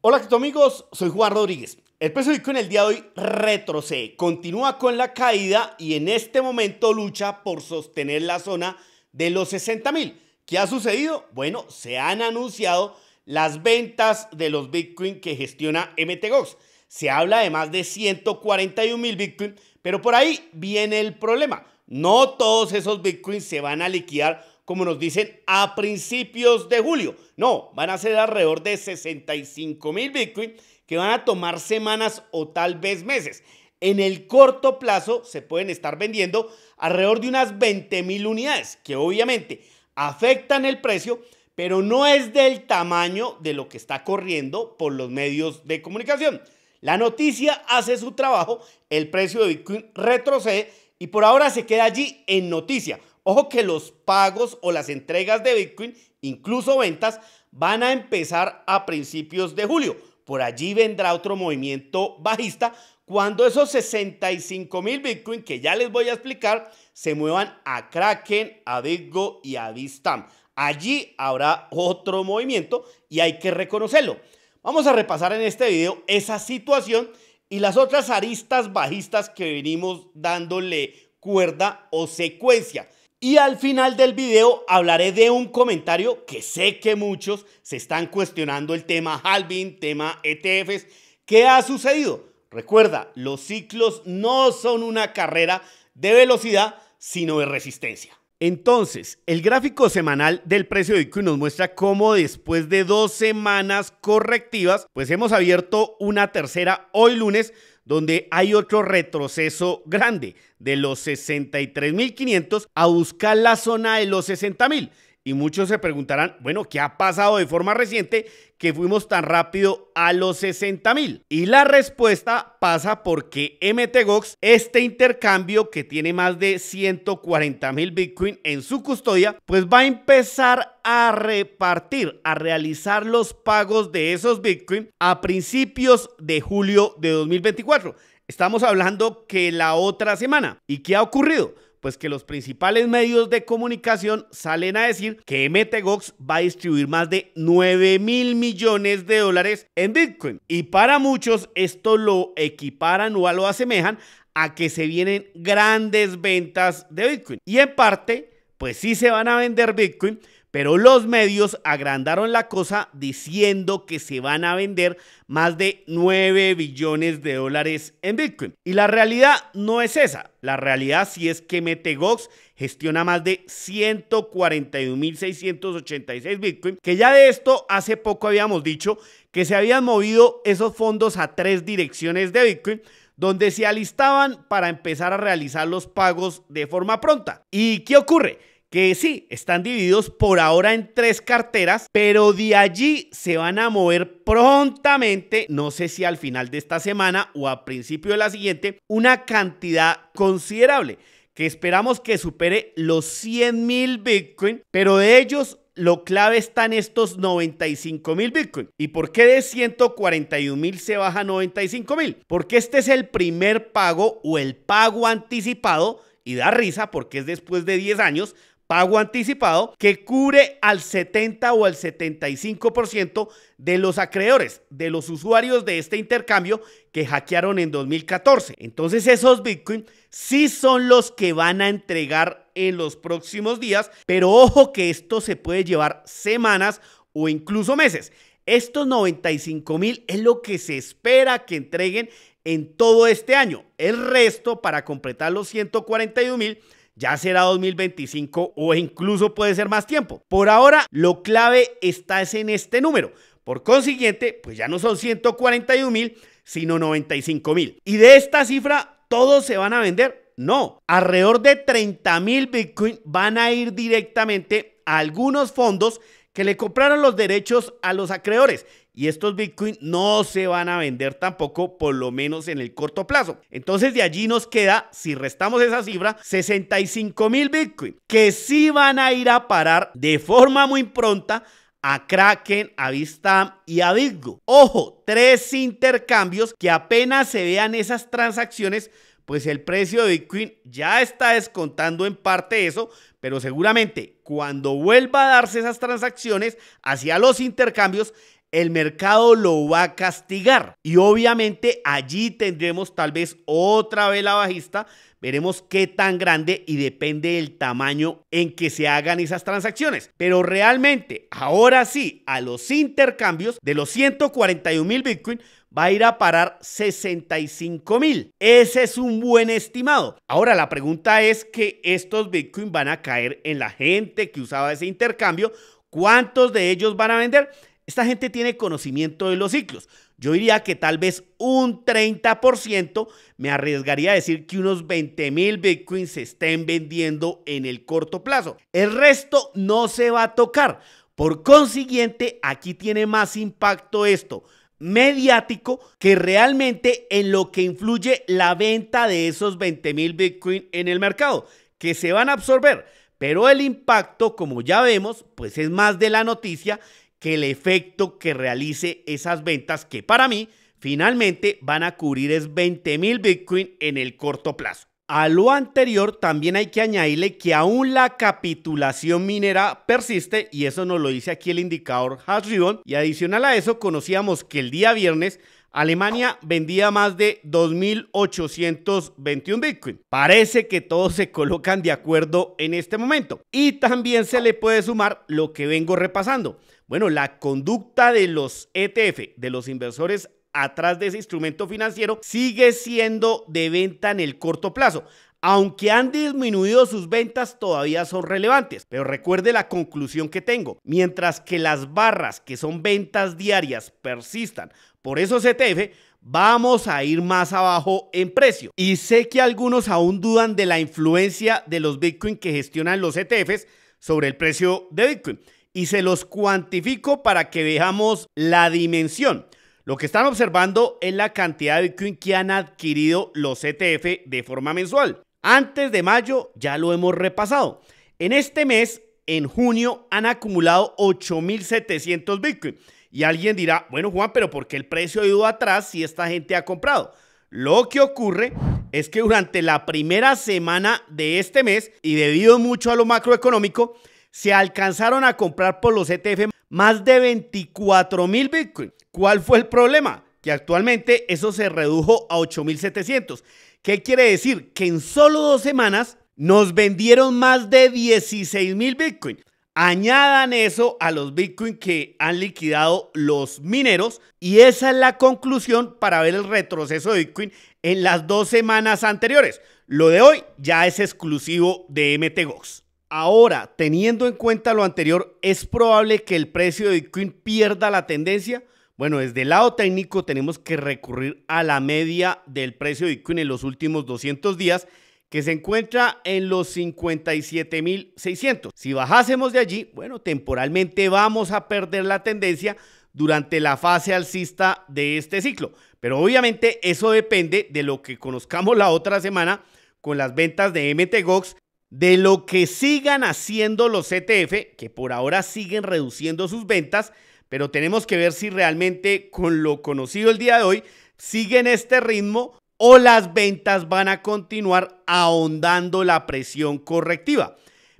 Hola, ¿qué amigos? Soy Juan Rodríguez. El precio de Bitcoin el día de hoy retrocede, continúa con la caída y en este momento lucha por sostener la zona de los 60 mil. ¿Qué ha sucedido? Bueno, se han anunciado las ventas de los Bitcoin que gestiona MTGOX. Se habla de más de 141 mil Bitcoin, pero por ahí viene el problema. No todos esos Bitcoin se van a liquidar como nos dicen, a principios de julio. No, van a ser alrededor de 65 mil Bitcoin que van a tomar semanas o tal vez meses. En el corto plazo se pueden estar vendiendo alrededor de unas 20 mil unidades, que obviamente afectan el precio, pero no es del tamaño de lo que está corriendo por los medios de comunicación. La noticia hace su trabajo, el precio de Bitcoin retrocede y por ahora se queda allí en noticia. Ojo que los pagos o las entregas de Bitcoin, incluso ventas, van a empezar a principios de julio. Por allí vendrá otro movimiento bajista cuando esos 65 mil Bitcoin que ya les voy a explicar se muevan a Kraken, a BitGo y a Vistam. Allí habrá otro movimiento y hay que reconocerlo. Vamos a repasar en este video esa situación y las otras aristas bajistas que venimos dándole cuerda o secuencia. Y al final del video hablaré de un comentario que sé que muchos se están cuestionando el tema halving, tema ETFs. ¿Qué ha sucedido? Recuerda, los ciclos no son una carrera de velocidad, sino de resistencia. Entonces, el gráfico semanal del precio de Bitcoin nos muestra cómo después de dos semanas correctivas, pues hemos abierto una tercera hoy lunes donde hay otro retroceso grande de los 63.500 a buscar la zona de los 60.000. Y muchos se preguntarán, bueno, ¿qué ha pasado de forma reciente que fuimos tan rápido a los 60 mil? Y la respuesta pasa porque MTGOX, este intercambio que tiene más de 140 mil Bitcoin en su custodia, pues va a empezar a repartir, a realizar los pagos de esos Bitcoin a principios de julio de 2024. Estamos hablando que la otra semana. ¿Y qué ha ocurrido? pues que los principales medios de comunicación salen a decir que MTGOX va a distribuir más de 9 mil millones de dólares en Bitcoin. Y para muchos esto lo equiparan o lo asemejan a que se vienen grandes ventas de Bitcoin. Y en parte, pues sí se van a vender Bitcoin, pero los medios agrandaron la cosa diciendo que se van a vender más de 9 billones de dólares en Bitcoin. Y la realidad no es esa. La realidad sí es que Metegox gestiona más de 141.686 Bitcoin, que ya de esto hace poco habíamos dicho que se habían movido esos fondos a tres direcciones de Bitcoin donde se alistaban para empezar a realizar los pagos de forma pronta. ¿Y qué ocurre? que sí, están divididos por ahora en tres carteras, pero de allí se van a mover prontamente, no sé si al final de esta semana o a principio de la siguiente, una cantidad considerable que esperamos que supere los 100 mil Bitcoin, pero de ellos lo clave están estos 95 mil Bitcoin. ¿Y por qué de 141 mil se baja a 95 mil? Porque este es el primer pago o el pago anticipado y da risa porque es después de 10 años, pago anticipado que cubre al 70 o al 75% de los acreedores, de los usuarios de este intercambio que hackearon en 2014. Entonces esos Bitcoin sí son los que van a entregar en los próximos días, pero ojo que esto se puede llevar semanas o incluso meses. Estos 95 mil es lo que se espera que entreguen en todo este año. El resto, para completar los 141 mil, ya será 2025 o incluso puede ser más tiempo. Por ahora, lo clave está en este número. Por consiguiente, pues ya no son 141 mil, sino 95 mil. Y de esta cifra, todos se van a vender. No, alrededor de 30 mil Bitcoin van a ir directamente a algunos fondos que le compraron los derechos a los acreedores y estos Bitcoin no se van a vender tampoco, por lo menos en el corto plazo. Entonces de allí nos queda, si restamos esa cifra, 65 mil Bitcoin, que sí van a ir a parar de forma muy pronta a Kraken, a Vistam y a Bitgo. Ojo, tres intercambios que apenas se vean esas transacciones, pues el precio de Bitcoin ya está descontando en parte eso, pero seguramente cuando vuelva a darse esas transacciones hacia los intercambios, el mercado lo va a castigar. Y obviamente allí tendremos tal vez otra vela bajista. Veremos qué tan grande y depende del tamaño en que se hagan esas transacciones. Pero realmente, ahora sí, a los intercambios de los 141 mil Bitcoin va a ir a parar 65 mil. Ese es un buen estimado. Ahora la pregunta es que estos Bitcoin van a caer en la gente que usaba ese intercambio. ¿Cuántos de ellos van a vender? Esta gente tiene conocimiento de los ciclos. Yo diría que tal vez un 30% me arriesgaría a decir que unos 20,000 mil bitcoins se estén vendiendo en el corto plazo. El resto no se va a tocar. Por consiguiente, aquí tiene más impacto esto mediático que realmente en lo que influye la venta de esos 20,000 mil en el mercado, que se van a absorber. Pero el impacto, como ya vemos, pues es más de la noticia que el efecto que realice esas ventas, que para mí finalmente van a cubrir es 20 mil Bitcoin en el corto plazo. A lo anterior también hay que añadirle que aún la capitulación minera persiste y eso nos lo dice aquí el indicador ribbon. y adicional a eso conocíamos que el día viernes Alemania vendía más de 2.821 Bitcoin. Parece que todos se colocan de acuerdo en este momento. Y también se le puede sumar lo que vengo repasando. Bueno, la conducta de los ETF, de los inversores atrás de ese instrumento financiero, sigue siendo de venta en el corto plazo. Aunque han disminuido sus ventas, todavía son relevantes. Pero recuerde la conclusión que tengo. Mientras que las barras, que son ventas diarias, persistan por eso CTF vamos a ir más abajo en precio. Y sé que algunos aún dudan de la influencia de los Bitcoin que gestionan los ETFs sobre el precio de Bitcoin. Y se los cuantifico para que veamos la dimensión. Lo que están observando es la cantidad de Bitcoin que han adquirido los ETF de forma mensual. Antes de mayo ya lo hemos repasado. En este mes, en junio, han acumulado 8.700 Bitcoin y alguien dirá, bueno Juan, pero ¿por qué el precio ha ido atrás si esta gente ha comprado? Lo que ocurre es que durante la primera semana de este mes, y debido mucho a lo macroeconómico, se alcanzaron a comprar por los ETF más de 24 mil Bitcoin. ¿Cuál fue el problema? Que actualmente eso se redujo a 8.700. ¿Qué quiere decir? Que en solo dos semanas nos vendieron más de 16 mil Bitcoin. Añadan eso a los Bitcoin que han liquidado los mineros y esa es la conclusión para ver el retroceso de Bitcoin en las dos semanas anteriores. Lo de hoy ya es exclusivo de MTGOX. Ahora, teniendo en cuenta lo anterior, ¿es probable que el precio de Bitcoin pierda la tendencia? Bueno, desde el lado técnico tenemos que recurrir a la media del precio de Bitcoin en los últimos 200 días que se encuentra en los 57.600. Si bajásemos de allí, bueno, temporalmente vamos a perder la tendencia durante la fase alcista de este ciclo. Pero obviamente eso depende de lo que conozcamos la otra semana con las ventas de MTGOX, de lo que sigan haciendo los CTF, que por ahora siguen reduciendo sus ventas, pero tenemos que ver si realmente con lo conocido el día de hoy siguen este ritmo o las ventas van a continuar ahondando la presión correctiva.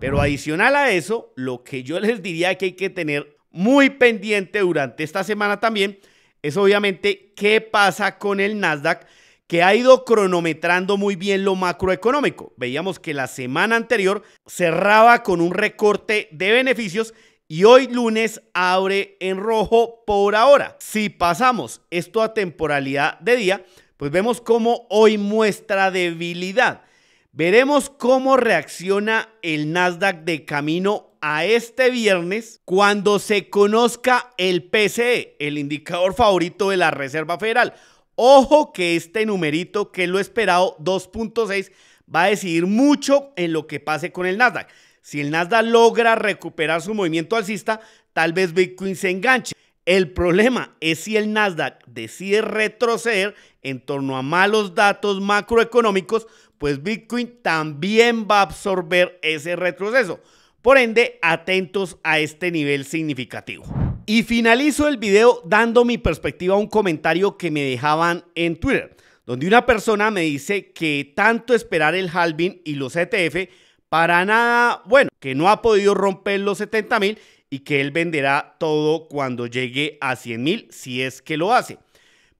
Pero adicional a eso, lo que yo les diría que hay que tener muy pendiente durante esta semana también es obviamente qué pasa con el Nasdaq que ha ido cronometrando muy bien lo macroeconómico. Veíamos que la semana anterior cerraba con un recorte de beneficios y hoy lunes abre en rojo por ahora. Si pasamos esto a temporalidad de día, pues vemos cómo hoy muestra debilidad. Veremos cómo reacciona el Nasdaq de camino a este viernes cuando se conozca el PCE, el indicador favorito de la Reserva Federal. Ojo que este numerito, que es lo esperado, 2.6, va a decidir mucho en lo que pase con el Nasdaq. Si el Nasdaq logra recuperar su movimiento alcista, tal vez Bitcoin se enganche. El problema es si el Nasdaq decide retroceder en torno a malos datos macroeconómicos, pues Bitcoin también va a absorber ese retroceso. Por ende, atentos a este nivel significativo. Y finalizo el video dando mi perspectiva a un comentario que me dejaban en Twitter, donde una persona me dice que tanto esperar el halving y los ETF para nada, bueno, que no ha podido romper los 70 mil y que él venderá todo cuando llegue a 100 mil, si es que lo hace.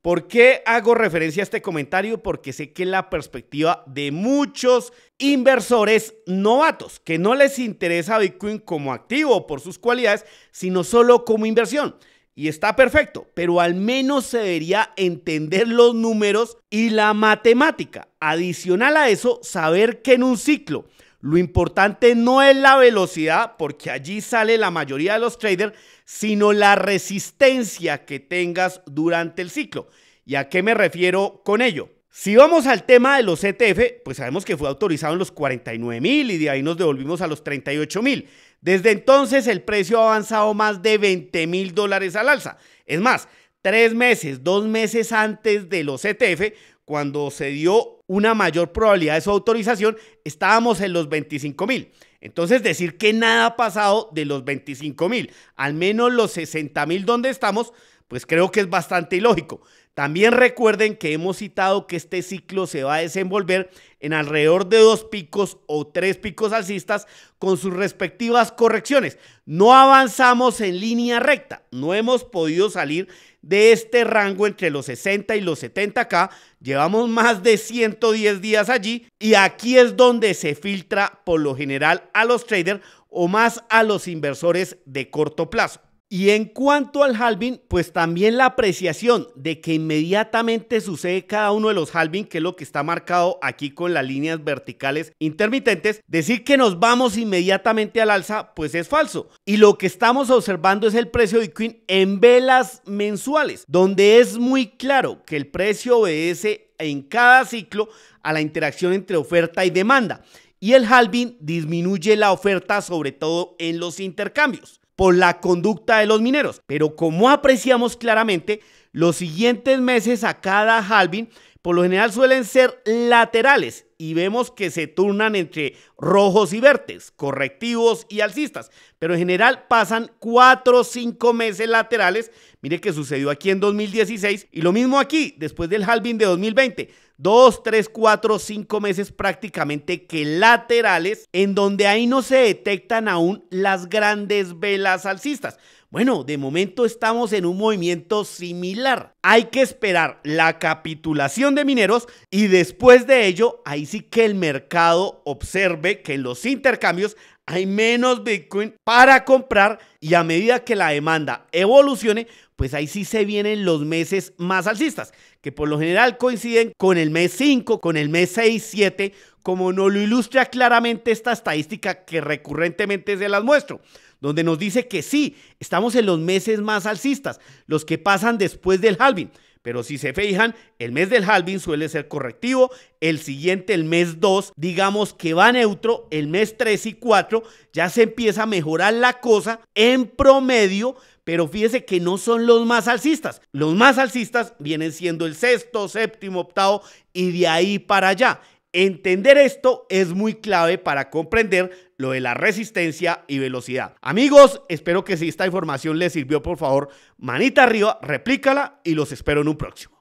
¿Por qué hago referencia a este comentario? Porque sé que la perspectiva de muchos inversores novatos, que no les interesa Bitcoin como activo por sus cualidades, sino solo como inversión. Y está perfecto, pero al menos se debería entender los números y la matemática. Adicional a eso, saber que en un ciclo lo importante no es la velocidad, porque allí sale la mayoría de los traders, sino la resistencia que tengas durante el ciclo. ¿Y a qué me refiero con ello? Si vamos al tema de los ETF, pues sabemos que fue autorizado en los 49 mil y de ahí nos devolvimos a los 38 mil. Desde entonces el precio ha avanzado más de 20 mil dólares al alza. Es más, tres meses, dos meses antes de los ETF, cuando se dio una mayor probabilidad de su autorización, estábamos en los 25 mil. Entonces, decir que nada ha pasado de los 25 mil, al menos los 60 mil donde estamos, pues creo que es bastante ilógico. También recuerden que hemos citado que este ciclo se va a desenvolver en alrededor de dos picos o tres picos alcistas con sus respectivas correcciones. No avanzamos en línea recta, no hemos podido salir de este rango entre los 60 y los 70K, llevamos más de 110 días allí y aquí es donde se filtra por lo general a los traders o más a los inversores de corto plazo. Y en cuanto al halving, pues también la apreciación de que inmediatamente sucede cada uno de los halving, que es lo que está marcado aquí con las líneas verticales intermitentes, decir que nos vamos inmediatamente al alza, pues es falso. Y lo que estamos observando es el precio de Bitcoin en velas mensuales, donde es muy claro que el precio obedece en cada ciclo a la interacción entre oferta y demanda. Y el halving disminuye la oferta, sobre todo en los intercambios por la conducta de los mineros. Pero como apreciamos claramente, los siguientes meses a cada halving por lo general suelen ser laterales y vemos que se turnan entre rojos y verdes, correctivos y alcistas, pero en general pasan cuatro o cinco meses laterales. Mire que sucedió aquí en 2016 y lo mismo aquí, después del halving de 2020. Dos, tres, cuatro, cinco meses prácticamente que laterales, en donde ahí no se detectan aún las grandes velas alcistas. Bueno, de momento estamos en un movimiento similar. Hay que esperar la capitulación de mineros y después de ello, ahí sí que el mercado observe que en los intercambios hay menos Bitcoin para comprar y a medida que la demanda evolucione, pues ahí sí se vienen los meses más alcistas, que por lo general coinciden con el mes 5, con el mes 6, 7, como nos lo ilustra claramente esta estadística que recurrentemente se las muestro donde nos dice que sí, estamos en los meses más alcistas, los que pasan después del halving. Pero si se fijan, el mes del halving suele ser correctivo, el siguiente, el mes 2, digamos que va neutro, el mes 3 y 4 ya se empieza a mejorar la cosa en promedio, pero fíjese que no son los más alcistas. Los más alcistas vienen siendo el sexto, séptimo, octavo y de ahí para allá. Entender esto es muy clave para comprender lo de la resistencia y velocidad. Amigos, espero que si esta información les sirvió, por favor, manita arriba, replícala y los espero en un próximo.